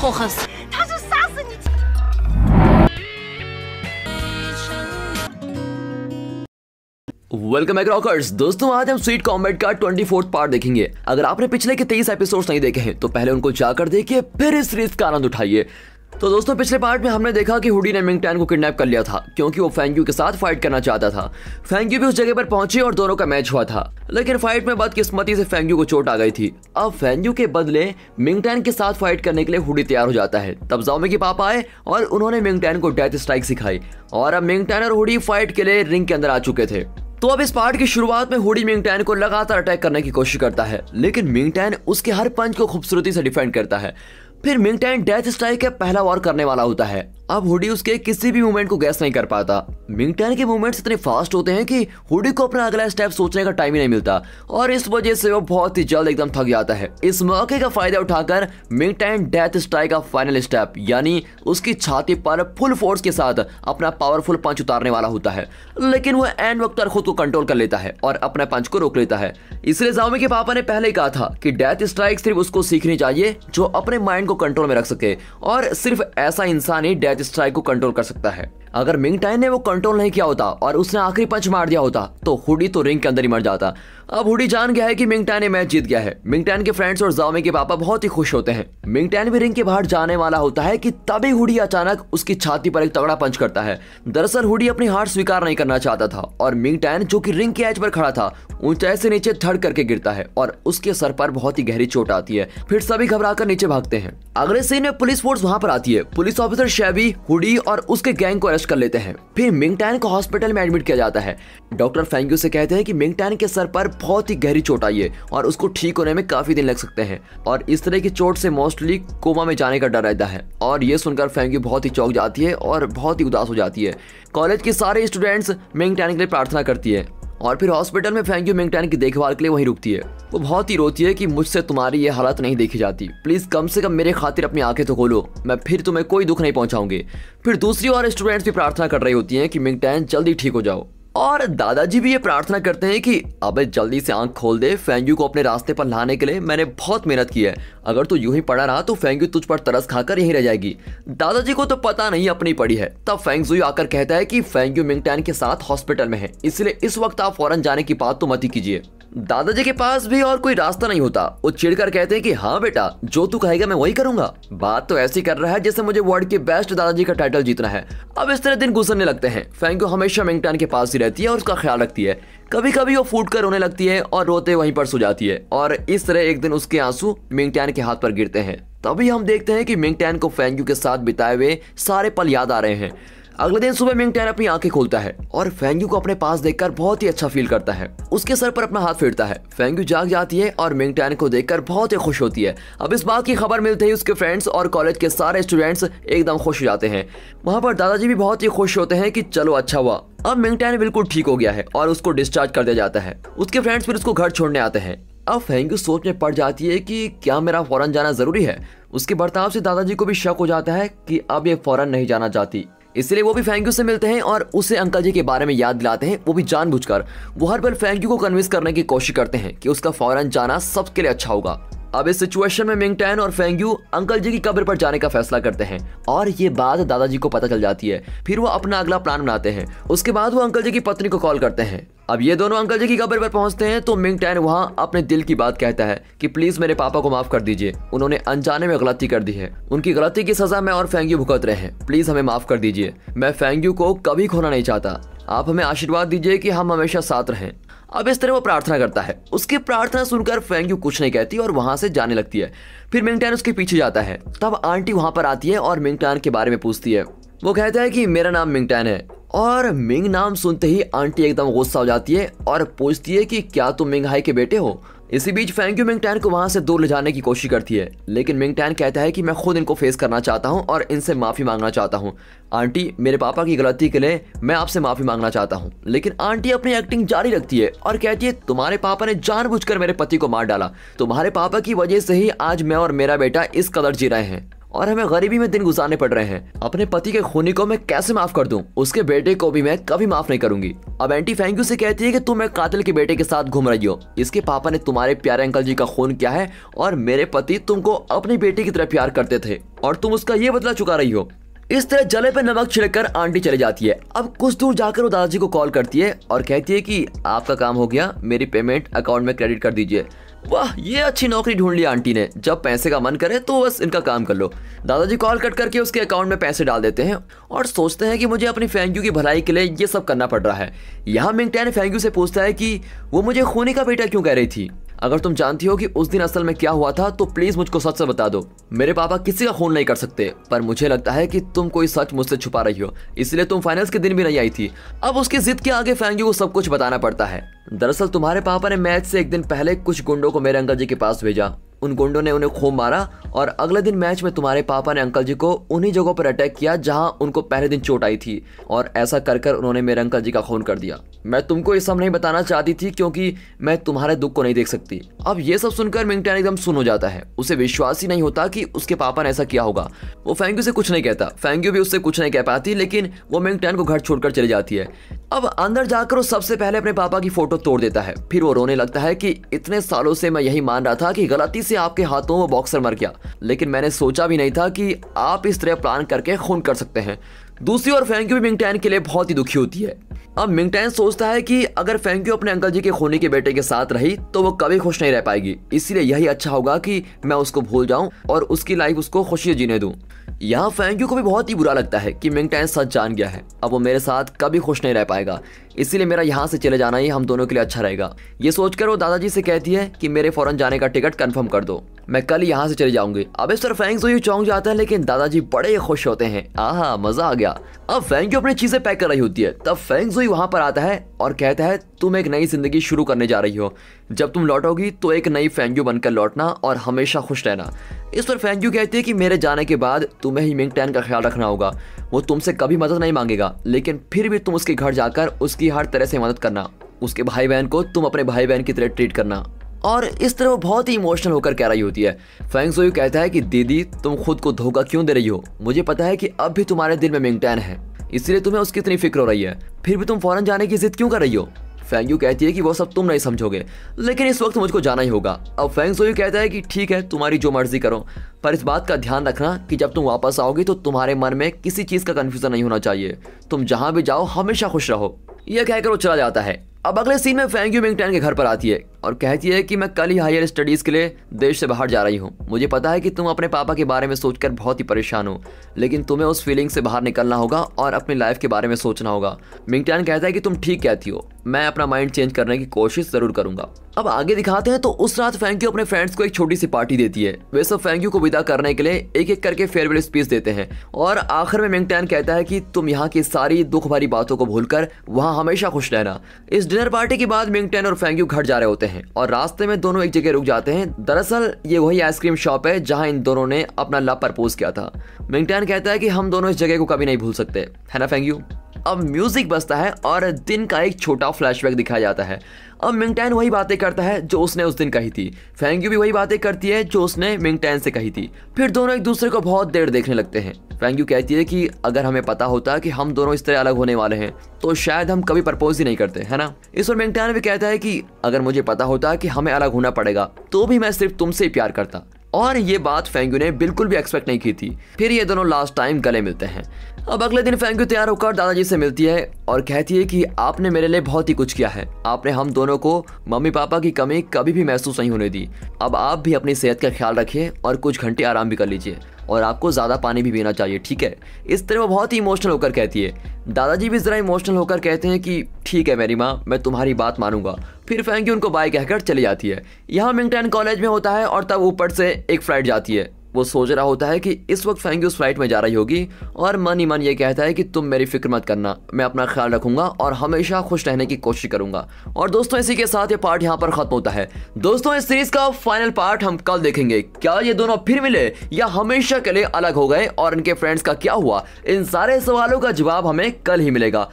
痛恨死！他就杀死你！वेलकम back rockers दोस्तों आज हम स्वीट कॉमेट का ट्वेंटी फोर्थ पार्ट देखेंगे अगर आपने पिछले के तेईस एपिसोड्स नहीं देखे हैं तो पहले उनको जाकर देखिए फिर इस सीरीज का आनंद उठाइए तो दोस्तों पिछले पार्ट में हमने देखा कि हुडी ने मिंगटैन को किडनैप कर लिया था क्योंकि वो फैंक्यू के साथ फाइट करना चाहता था फैंक्यू भी उस जगह पर पहुंची और दोनों का मैच हुआ था लेकिन फाइट में बदकिस्मती से फैंक्यू को चोट आ गई थी अब फैंक्यू के बदले मिंगटैन के साथ फाइट करने के लिए हुडी तैयार हो जाता है तब जाओमे के पापा आए और उन्होंने मिंगटैन को डेथ स्ट्राइक सिखाई और अब मिंगटैन और हुडी फाइट के लिए रिंग के अंदर आ चुके थे तो अब इस पार्ट की शुरुआत में हुडी मिंगटैन को लगातार अटैक करने की कोशिश करता है लेकिन मिंगटैन उसके हर पंच को खूबसूरती से डिफेंड करता है फिर मिंगटैन डेथ स्ट्राइक का पहला वार करने वाला होता है अब हुडी उसके किसी भी मूवमेंट को गैस नहीं कर पाता मिंगटन के मूवमेंट्स इतने फास्ट होते हैं कि हुडी को अपना अगला स्टेप सोचने का टाइम ही नहीं मिलता और इस वजह से वो बहुत ही जल्द एकदम थक जाता है इस मौके का फायदा उठाकर मिंगटन डेथ स्ट्राइक का फाइनल स्टेप यानी उसकी छाती पर फुल फोर्स के साथ अपना पावरफुल पंच उतारने वाला होता है लेकिन वह एंड वक्त खुद को कंट्रोल कर लेता है और अपने पंच को रोक लेता है इसलिए जाओमी के पापा ने पहले ही कहा था कि डेथ स्ट्राइक सिर्फ उसको सीखनी चाहिए जो अपने माइंड को कंट्रोल में रख सके और सिर्फ ऐसा इंसान ही डेथ राइटिस को कंट्रोल कर सकता है अगर मिंगटाइन ने वो कंट्रोल नहीं किया होता और उसने आखिरी पंच मार दिया होता तो हुडी तो रिंग के अंदर ही मर जाता अब हुडी जान गया है कि मिंगटाइन ने मैच जीत गया है मिंगटाइन के फ्रेंड्स और जावे के पापा बहुत ही खुश होते हैं मिंगटाइन भी रिंग के बाहर जाने वाला होता है कि तभी हुडी अचानक उसकी छाती पर एक तगड़ा पंच करता है दरअसल हुडी अपनी हार स्वीकार नहीं करना चाहता था और मिंगटाइन जो की रिंग के एज पर खड़ा था ऊंचाई से नीचे थड़ करके गिरता है और उसके सर पर बहुत ही गहरी चोट आती है फिर सभी घबरा नीचे भागते हैं अगले सीन में पुलिस फोर्स वहां पर आती है पुलिस ऑफिसर शेबी हुडी और उसके गैंग को अरेस्ट कर लेते हैं फिर मिंगटैन को हॉस्पिटल में एडमिट किया जाता है डॉक्टर फैंग्यू से कहते हैं कि मिंगटैन के सर पर बहुत ही गहरी चोट आई है और उसको ठीक होने में काफी दिन लग सकते हैं और इस तरह की चोट से मोस्टली कोमा में जाने का डर रहता है और ये सुनकर फैंग्यू बहुत ही चौक जाती है और बहुत ही उदास हो जाती है कॉलेज के सारे स्टूडेंट्स मिंगटैन के लिए प्रार्थना करती है और फिर हॉस्पिटल में फैंग्यू मिंगटैन की देखभाल के लिए वहीं रुकती है वो बहुत ही रोती है कि मुझसे तुम्हारी ये हालत नहीं देखी जाती प्लीज कम से कम मेरे खातिर अपनी आंखें तो खोलो मैं फिर तुम्हें कोई दुख नहीं पहुंचाऊंगी फिर दूसरी और स्टूडेंट्स भी प्रार्थना कर रही होती हैं कि मिंगटैन जल्दी ठीक हो जाओ और दादाजी भी ये प्रार्थना करते हैं कि अबे जल्दी से आंख खोल दे फेंग्यू को अपने रास्ते पर लाने के लिए मैंने बहुत मेहनत की है अगर तू यूं ही पड़ा रहा तो फेंगयू तुझ पर तरस खाकर यहीं रह जाएगी दादाजी को तो पता नहीं अपनी पड़ी है तब फेंगजू आकर कहता है कि फेंगयू मिंगटैन के साथ हॉस्पिटल में है इसलिए इस वक्त आप फौरन जाने की बात तो मत ही कीजिए दादाजी के पास भी और कोई रास्ता नहीं होता वो चिड़कर कहते हैं कि हाँ बेटा जो तू कहेगा मैं वही करूंगा बात तो ऐसी कर रहा है जैसे मुझे वर्ल्ड के बेस्ट दादाजी का टाइटल जीतना है अब इस तरह दिन गुजरने लगते हैं फैंको हमेशा मिंगटन के पास ही रहती है और उसका ख्याल रखती है कभी कभी वो फूट कर रोने लगती है और रोते वहीं पर सो जाती है और इस तरह एक दिन उसके आंसू मिंगटैन के हाथ पर गिरते हैं तभी हम देखते हैं कि मिंगटैन को फैंगयू के साथ बिताए हुए सारे पल याद आ रहे हैं अगले दिन सुबह मिंगटैन अपनी आंखें खोलता है और फेंगयू को अपने पास देखकर बहुत ही अच्छा फील करता है उसके सर पर अपना हाथ फेरता है फेंगयू जाग जाती है और मिंगटैन को देखकर बहुत ही खुश होती है अब इस बात की खबर मिलते ही उसके फ्रेंड्स और कॉलेज के सारे स्टूडेंट्स एकदम खुश हो जाते हैं वहाँ पर दादाजी भी बहुत ही खुश होते हैं की चलो अच्छा हुआ अब मिंगटैन बिल्कुल ठीक हो गया है और उसको डिस्चार्ज कर दिया जाता है उसके फ्रेंड्स फिर उसको घर छोड़ने आते हैं अब फेंगू सोच में पड़ जाती है कि क्या मेरा फौरन जाना जरूरी है उसके बर्ताव से दादाजी को भी शक हो जाता है कि अब ये फौरन नहीं जाना चाहती इसलिए वो भी फैंक्यू से मिलते हैं और उसे अंकल जी के बारे में याद दिलाते हैं वो भी जानबूझकर वो हर फैंक फैंक्यू को कन्विंस करने की कोशिश करते हैं कि उसका फौरन जाना सबके लिए अच्छा होगा अब इस सिचुएशन में मिंगटैन और फेंग्यू अंकल जी की कब्र पर जाने का फैसला करते हैं और ये बात दादाजी को पता चल जाती है फिर वो अपना अगला प्लान बनाते हैं उसके बाद वो अंकल जी की पत्नी को कॉल करते हैं अब ये दोनों अंकल जी की कब्र पर पहुंचते हैं तो मिंग टैन वहाँ अपने दिल की बात कहता है कि प्लीज मेरे पापा को माफ कर दीजिए उन्होंने अनजाने में गलती कर दी है उनकी गलती की सजा मैं और फेंग्यू भुगत रहे हैं प्लीज हमें माफ कर दीजिए मैं फेंग्यू को कभी खोना नहीं चाहता आप हमें आशीर्वाद दीजिए कि हम हमेशा साथ रहें अब इस तरह वो प्रार्थना करता है उसकी प्रार्थना सुनकर फेंग यू कुछ नहीं कहती और वहां से जाने लगती है फिर मिंगटैन उसके पीछे जाता है तब आंटी वहाँ पर आती है और मिंगटैन के बारे में पूछती है वो कहता है कि मेरा नाम मिंगटैन है और मिंग नाम सुनते ही आंटी एकदम गुस्सा हो जाती है और पूछती है कि क्या तुम मिंग हाई के बेटे हो इसी बीच मिंग मिंगटैन को वहां से दूर ले जाने की कोशिश करती है लेकिन मिंगटैन कहता है कि मैं खुद इनको फेस करना चाहता हूं और इनसे माफ़ी मांगना चाहता हूं आंटी मेरे पापा की गलती के लिए मैं आपसे माफ़ी मांगना चाहता हूं लेकिन आंटी अपनी एक्टिंग जारी रखती है और कहती है तुम्हारे पापा ने जान मेरे पति को मार डाला तुम्हारे पापा की वजह से ही आज मैं और मेरा बेटा इस कदर जी रहे हैं और हमें गरीबी में दिन गुजारने पड़ रहे हैं अपने पति के खूनी को मैं कैसे माफ कर दूं उसके बेटे को भी मैं कभी माफ नहीं करूंगी अब एंटी फैंक्यू से कहती है कि तुम एक कातिल के बेटे के साथ घूम रही हो इसके पापा ने तुम्हारे प्यारे अंकल जी का खून किया है और मेरे पति तुमको अपनी बेटी की तरह प्यार करते थे और तुम उसका ये बदला चुका रही हो इस तरह जले पे नमक कर आंटी चली जाती है अब कुछ दूर जाकर वो दादाजी को कॉल करती है और कहती है कि आपका काम हो गया मेरी पेमेंट अकाउंट में क्रेडिट कर दीजिए वाह ये अच्छी नौकरी ढूंढ लिया आंटी ने जब पैसे का मन करे तो बस इनका काम कर लो दादाजी कॉल कट करके उसके अकाउंट में पैसे डाल देते हैं और सोचते हैं कि मुझे अपनी फैंक्यू की भलाई के लिए ये सब करना पड़ रहा है यहाँ मिंगटैन फैंक्यू से पूछता है कि वो मुझे खूनी का बेटा क्यों कह रही थी अगर तुम जानती हो कि उस दिन असल में क्या हुआ था तो प्लीज मुझको सच से बता दो मेरे पापा किसी का खून नहीं कर सकते पर मुझे लगता है कि तुम कोई सच मुझसे छुपा रही हो इसलिए तुम फाइनल्स के दिन भी नहीं आई थी अब उसकी जिद के आगे फैंगी को सब कुछ बताना पड़ता है दरअसल तुम्हारे पापा ने मैच से एक दिन पहले कुछ गुंडों को मेरे अंकल जी के पास भेजा उन गुंडों ने उन्हें खूब मारा और अगले दिन मैच में तुम्हारे पापा ने अंकल जी को उन्हीं जगहों पर अटैक किया जहां उनको पहले दिन चोट आई थी और ऐसा कर कर उन्होंने मेरे अंकल जी का खून कर दिया मैं तुमको ये सब नहीं बताना चाहती थी क्योंकि मैं तुम्हारे दुख को नहीं देख सकती अब ये सब सुनकर मिंगटैन एकदम सुन हो जाता है उसे विश्वास ही नहीं होता कि उसके पापा ने ऐसा किया होगा वो फैंक्यू से कुछ नहीं कहता फैंक्यू भी उससे कुछ नहीं कह पाती लेकिन वो मिंगटैन को घर छोड़कर चली जाती है अब अंदर जाकर वो सबसे पहले अपने पापा की फोटो तोड़ देता है फिर वो रोने लगता है कि इतने सालों से मैं यही मान रहा था कि गलती से आपके हाथों वो बॉक्सर मर गया लेकिन मैंने सोचा भी नहीं था कि आप इस तरह प्लान करके खून कर सकते हैं दूसरी ओर फैंक्यू भी मिंगटैन के लिए बहुत ही दुखी होती है अब मिंगटैन सोचता है कि अगर फैंक्यू अपने अंकल जी के खोने के बेटे के साथ रही तो वो कभी खुश नहीं रह पाएगी इसीलिए यही अच्छा होगा कि मैं उसको भूल जाऊं और उसकी लाइफ उसको खुशी जीने दूं यहाँ फैंक्यू को भी बहुत ही बुरा लगता है कि मिंगटैन सच जान गया है अब वो मेरे साथ कभी खुश नहीं रह पाएगा इसीलिए मेरा यहाँ से चले जाना ही हम दोनों के लिए अच्छा रहेगा ये सोचकर वो दादाजी से कहती है कि मेरे फौरन जाने का टिकट कन्फर्म कर दो मैं कल यहाँ से चले जाऊंगी अब इस तरफ फैंग तो चौंक जाता है लेकिन दादाजी बड़े खुश होते हैं आहा मजा आ गया अब फैंग अपनी चीजें पैक कर रही होती है तब फैंग जोई वहां पर आता है और कहता है तुम एक नई जिंदगी शुरू करने जा रही हो जब तुम लौटोगी तो एक नई फैंग्यू बनकर लौटना और हमेशा खुश रहना इस पर फैंग्यू कहती है कि मेरे जाने के बाद तुम्हें ही मिंग टैन का ख्याल रखना होगा वो तुमसे कभी मदद नहीं मांगेगा लेकिन फिर भी तुम उसके घर जाकर उसकी हर तरह से मदद करना उसके भाई बहन को तुम अपने भाई बहन की तरह ट्रीट करना और इस तरह वो बहुत ही इमोशनल होकर कह रही होती है फैंग सोयू कहता है कि दीदी तुम खुद को धोखा क्यों दे रही हो मुझे पता है कि अब भी तुम्हारे दिल में मिंगटैन है इसलिए तुम्हें उसकी इतनी फिक्र हो रही है फिर भी तुम फौरन जाने की जिद क्यों कर रही हो फैंग यू कहती है कि वो सब तुम नहीं समझोगे लेकिन इस वक्त मुझको जाना ही होगा अब फैंग सोयू कहता है कि ठीक है तुम्हारी जो मर्जी करो पर इस बात का ध्यान रखना कि जब तुम वापस आओगी तो तुम्हारे मन में किसी चीज़ का कन्फ्यूजन नहीं होना चाहिए तुम जहाँ भी जाओ हमेशा खुश रहो यह कहकर वो चला जाता है अब अगले सीन में फैंग यू मिंगटैन के घर पर आती है और कहती है कि मैं कल ही हायर स्टडीज़ के लिए देश से बाहर जा रही हूँ मुझे पता है कि तुम अपने पापा के बारे में सोचकर बहुत ही परेशान हो लेकिन तुम्हें उस फीलिंग से बाहर निकलना होगा और अपनी लाइफ के बारे में सोचना होगा मिंगटैन कहता है कि तुम ठीक कहती हो मैं अपना माइंड चेंज करने की कोशिश ज़रूर करूंगा अब आगे दिखाते हैं तो उस रात फैंक्यू अपने फ्रेंड्स को एक छोटी सी पार्टी देती है वे सब फैंक्यू को विदा करने के लिए एक एक करके फेयरवेल स्पीच देते हैं और आखिर में मिंगटैन कहता है कि तुम यहाँ की सारी दुख भरी बातों को भूलकर वहाँ हमेशा खुश रहना इस डिनर पार्टी के बाद मिंगटैन और फैंक्यू घर जा रहे होते हैं हैं और रास्ते में दोनों एक जगह रुक जाते हैं दरअसल ये वही आइसक्रीम शॉप है जहां इन दोनों ने अपना लव प्रपोज किया था मिंगटैन कहता है कि हम दोनों इस जगह को कभी नहीं भूल सकते है ना फेंग यू अब म्यूजिक बजता है और दिन का एक छोटा फ्लैशबैक दिखाया जाता है अब मिंगटैन वही बातें करता है जो उसने उस दिन कही थी फैंग्यू भी वही बातें करती है जो उसने मिंगटैन से कही थी फिर दोनों एक दूसरे को बहुत देर देखने लगते हैं फैंग्यू कहती है कि अगर हमें पता होता कि हम दोनों इस तरह अलग होने वाले हैं तो शायद हम कभी प्रपोज ही नहीं करते है ना इस पर मिंगटैन भी कहता है कि अगर मुझे पता होता कि हमें अलग होना पड़ेगा तो भी मैं सिर्फ तुमसे ही प्यार करता और ये बात फेंगू ने बिल्कुल भी एक्सपेक्ट नहीं की थी फिर ये दोनों लास्ट टाइम गले मिलते हैं अब अगले दिन फेंगू तैयार होकर दादाजी से मिलती है और कहती है कि आपने मेरे लिए बहुत ही कुछ किया है आपने हम दोनों को मम्मी पापा की कमी कभी भी महसूस नहीं होने दी अब आप भी अपनी सेहत का ख्याल रखिए और कुछ घंटे आराम भी कर लीजिए और आपको ज़्यादा पानी भी पीना चाहिए ठीक है इस तरह वो बहुत ही इमोशनल होकर कहती है दादाजी भी ज़रा इमोशनल होकर कहते हैं कि ठीक है मेरी माँ मैं तुम्हारी बात मानूंगा फिर फैंकी उनको बाय कहकर चली जाती है यहाँ मिंगटन कॉलेज में होता है और तब ऊपर से एक फ्लाइट जाती है वो सोच रहा होता है कि इस वक्त फैंगी उस फ्लाइट में जा रही होगी और मन ही मन ये कहता है कि तुम मेरी फिक्र मत करना मैं अपना ख्याल रखूंगा और हमेशा खुश रहने की कोशिश करूंगा और दोस्तों इसी के साथ ये पार्ट यहाँ पर खत्म होता है दोस्तों इस सीरीज का फाइनल पार्ट हम कल देखेंगे क्या ये दोनों फिर मिले या हमेशा के लिए अलग हो गए और इनके फ्रेंड्स का क्या हुआ इन सारे सवालों का जवाब हमें कल ही मिलेगा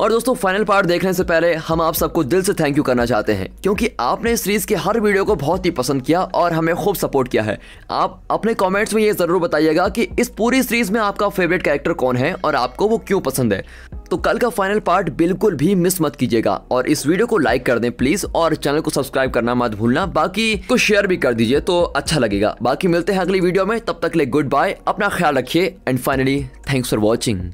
और दोस्तों फाइनल पार्ट देखने से पहले हम आप सबको दिल से थैंक यू करना चाहते हैं क्योंकि आपने इस सीरीज के हर वीडियो को बहुत ही पसंद किया और हमें खूब सपोर्ट किया है आप अपने कॉमेंट्स में ये जरूर बताइएगा कि इस पूरी सीरीज में आपका फेवरेट कैरेक्टर कौन है और आपको वो क्यों पसंद है तो कल का फाइनल पार्ट बिल्कुल भी मिस मत कीजिएगा और इस वीडियो को लाइक कर दें प्लीज और चैनल को सब्सक्राइब करना मत भूलना बाकी को शेयर भी कर दीजिए तो अच्छा लगेगा बाकी मिलते हैं अगली वीडियो में तब तक ले गुड बाय अपना ख्याल रखिए and finally thanks for watching